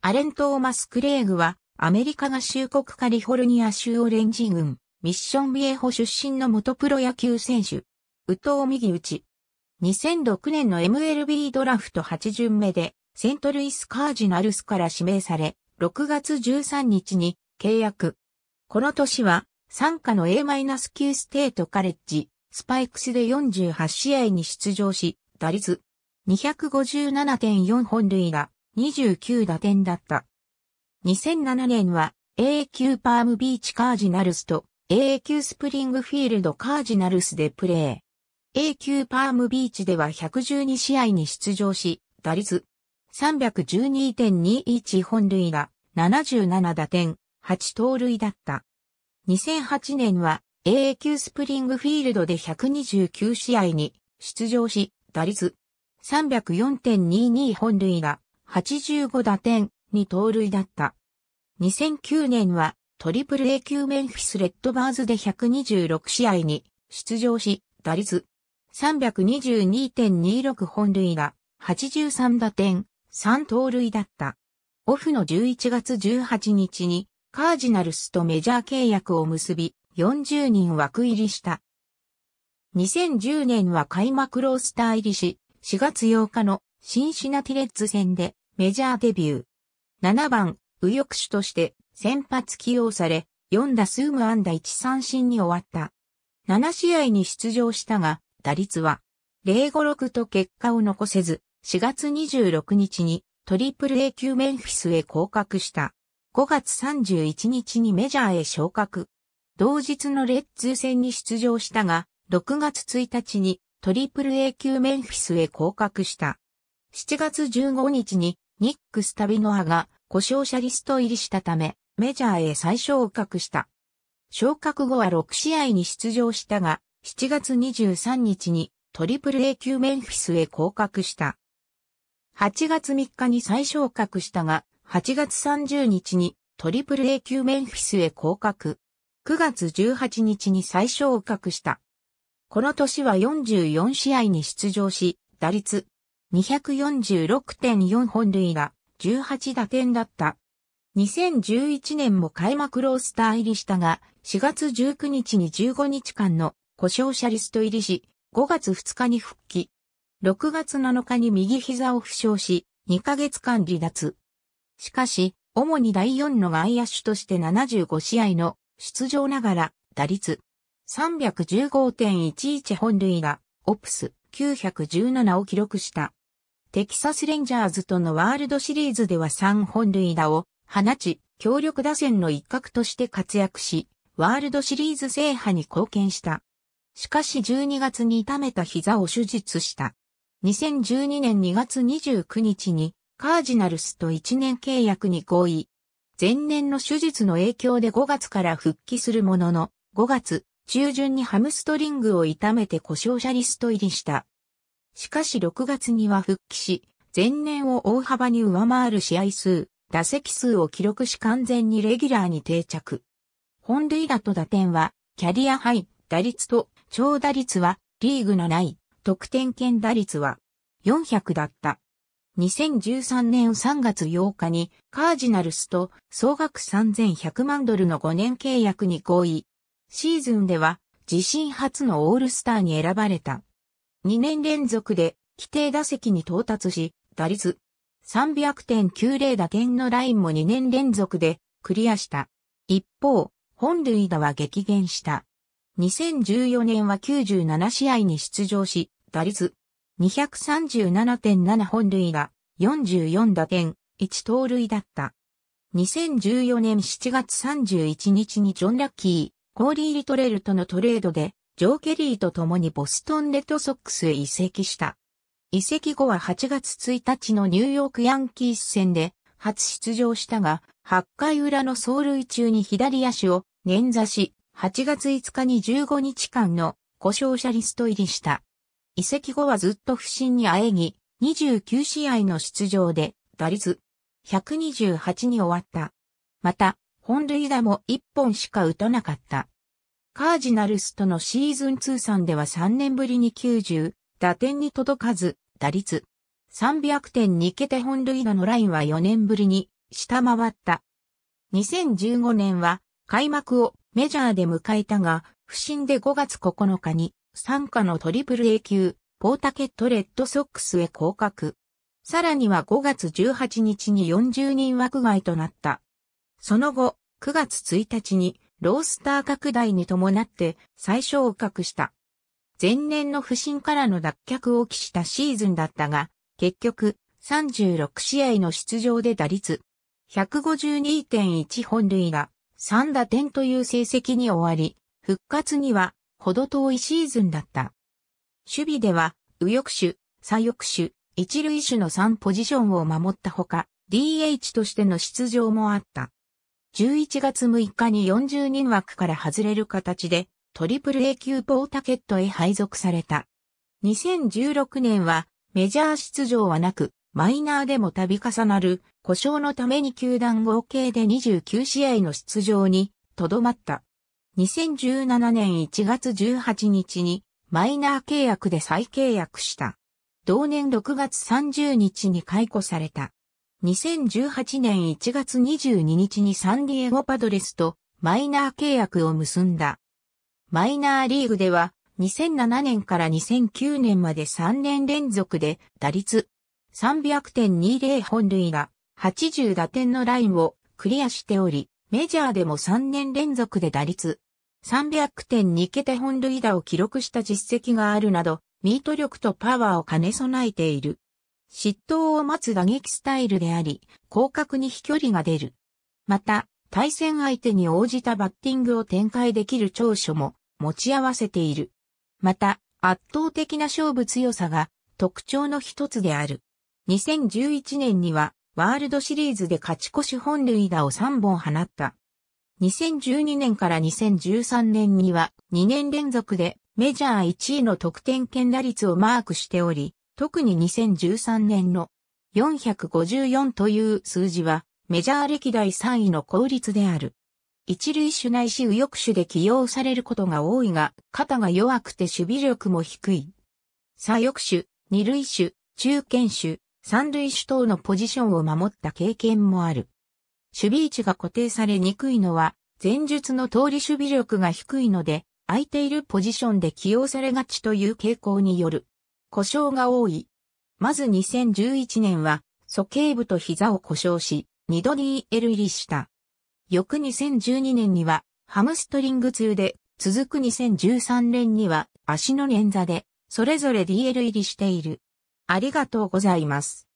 アレン・トーマス・クレイグは、アメリカ合衆国カリフォルニア州オレンジ軍、ミッションビエホ出身の元プロ野球選手。宇藤右打ち。2006年の MLB ドラフト8巡目で、セントルイス・カージナルスから指名され、6月13日に契約。この年は、参加の A-9 ステートカレッジ、スパイクスで48試合に出場し、打率257.4本塁打、29打点だった。2007年は A 級パームビーチカージナルスと A 級スプリングフィールドカージナルスでプレー。A 級パームビーチでは112試合に出場し、打率312.21本塁打、77打点、8盗塁だった。2008年は A 級スプリングフィールドで129試合に出場し、打率304.22本塁打、85打点、2盗塁だった。2009年はトリプル A 級メンフィスレッドバーズで126試合に出場し、打率322.26本塁打、83打点、3盗塁だった。オフの11月18日にカージナルスとメジャー契約を結び、40人枠入りした。2010年は開幕ロースター入りし、4月8日のシンシナティレッズ戦でメジャーデビュー。7番、右翼手として先発起用され、4打数無安打1三振に終わった。7試合に出場したが、打率は、056と結果を残せず、4月26日にトリプル A 級メンフィスへ降格した。5月31日にメジャーへ昇格。同日のレッズ戦に出場したが、6月1日にトリプル A 級メンフィスへ降格した。7月15日にニックス・タビノアが故障者リスト入りしたため、メジャーへ再昇格した。昇格後は6試合に出場したが、7月23日にトリプル A 級メンフィスへ降格した。8月3日に再昇格したが、8月30日にトリプル A 級メンフィスへ降格。9月18日に再昇格した。この年は44試合に出場し、打率246.4本塁打、18打点だった。2011年も開幕ロースター入りしたが、4月19日に15日間の故障者リスト入りし、5月2日に復帰。6月7日に右膝を負傷し、2ヶ月間離脱。しかし、主に第4の外野手として75試合の出場ながら、打率315.11本塁打、オプス917を記録した。テキサスレンジャーズとのワールドシリーズでは3本塁打を放ち、強力打線の一角として活躍し、ワールドシリーズ制覇に貢献した。しかし12月に痛めた膝を手術した。2012年2月29日にカージナルスと1年契約に合意。前年の手術の影響で5月から復帰するものの、5月中旬にハムストリングを痛めて故障者リスト入りした。しかし6月には復帰し、前年を大幅に上回る試合数、打席数を記録し完全にレギュラーに定着。本塁打と打点は、キャリアハイ、打率と長打率はリーグのない、得点圏打率は400だった。2013年3月8日にカージナルスと総額3100万ドルの5年契約に合意。シーズンでは自身初のオールスターに選ばれた。2年連続で規定打席に到達し、打率300.90打点のラインも2年連続でクリアした。一方、本塁打は激減した。2014年は97試合に出場し、打率237.7本塁打、44打点、1盗塁だった。2014年7月31日にジョン・ラッキー、コーリー・リトレルとのトレードでジョー・ケリーと共にボストンレッドソックスへ移籍した。移籍後は8月1日のニューヨークヤンキース戦で初出場したが、8回裏の走塁中に左足を捻挫し、8月5日に15日間の故障者リスト入りした。移籍後はずっと不振にあえぎ、29試合の出場で打率128に終わった。また、本塁打も1本しか打たなかった。カージナルスとのシーズン通算では3年ぶりに90、打点に届かず、打率。300点2桁本塁打のラインは4年ぶりに下回った。2015年は開幕をメジャーで迎えたが、不振で5月9日に参加のトリプル A 級、ポータケットレッドソックスへ降格。さらには5月18日に40人枠外となった。その後、9月1日にロースター拡大に伴って最小格した。前年の不振からの脱却を期したシーズンだったが、結局36試合の出場で打率152.1本塁が3打点という成績に終わり、復活にはほど遠いシーズンだった。守備では右翼手、左翼手、一塁手の3ポジションを守ったほか、DH としての出場もあった。11月6日に40人枠から外れる形で、トリプル A 級ポータケットへ配属された。2016年は、メジャー出場はなく、マイナーでも度重なる、故障のために球団合計で29試合の出場に、とどまった。2017年1月18日に、マイナー契約で再契約した。同年6月30日に解雇された。2018年1月22日にサンディエゴパドレスとマイナー契約を結んだ。マイナーリーグでは2007年から2009年まで3年連続で打率300.20本塁打80打点のラインをクリアしており、メジャーでも3年連続で打率300.2桁本塁打を記録した実績があるなど、ミート力とパワーを兼ね備えている。失投を待つ打撃スタイルであり、広角に飛距離が出る。また、対戦相手に応じたバッティングを展開できる長所も持ち合わせている。また、圧倒的な勝負強さが特徴の一つである。2011年にはワールドシリーズで勝ち越し本塁打を3本放った。2012年から2013年には2年連続でメジャー1位の得点圏打率をマークしており、特に2013年の454という数字はメジャー歴代3位の効率である。一塁手内いし右翼手で起用されることが多いが、肩が弱くて守備力も低い。左翼手、二塁手、中堅手、三塁手等のポジションを守った経験もある。守備位置が固定されにくいのは、前述の通り守備力が低いので、空いているポジションで起用されがちという傾向による。故障が多い。まず2011年は、素形部と膝を故障し、二度 DL 入りした。翌2012年には、ハムストリング痛で、続く2013年には、足の捻挫で、それぞれ DL 入りしている。ありがとうございます。